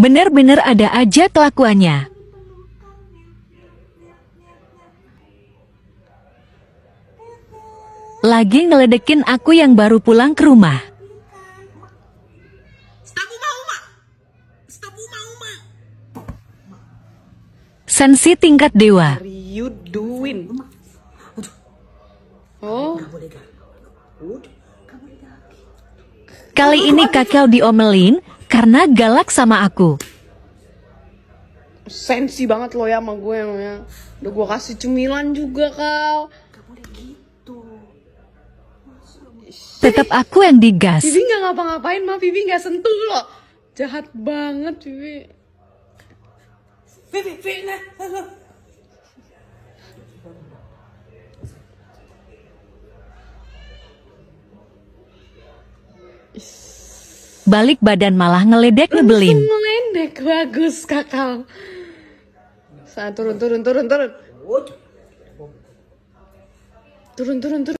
Benar-benar ada aja kelakuannya. Lagi ngeledekin aku yang baru pulang ke rumah. Sensi tingkat dewa. Oh. Kali ini kakel diomelin, karena galak sama aku. Sensi banget lo ya sama gue ya. Udah gue kasih cemilan juga kau. Gitu. Tetap aku yang digas. Vivi nggak ngapa-ngapain, mah Vivi nggak sentuh lo. Jahat banget Vivi. Vivi, Vivi, nah, balik badan malah ngeledek nyebelin. Ngeledek bagus kakak. Saat turun turun turun turun. Turun turun turun.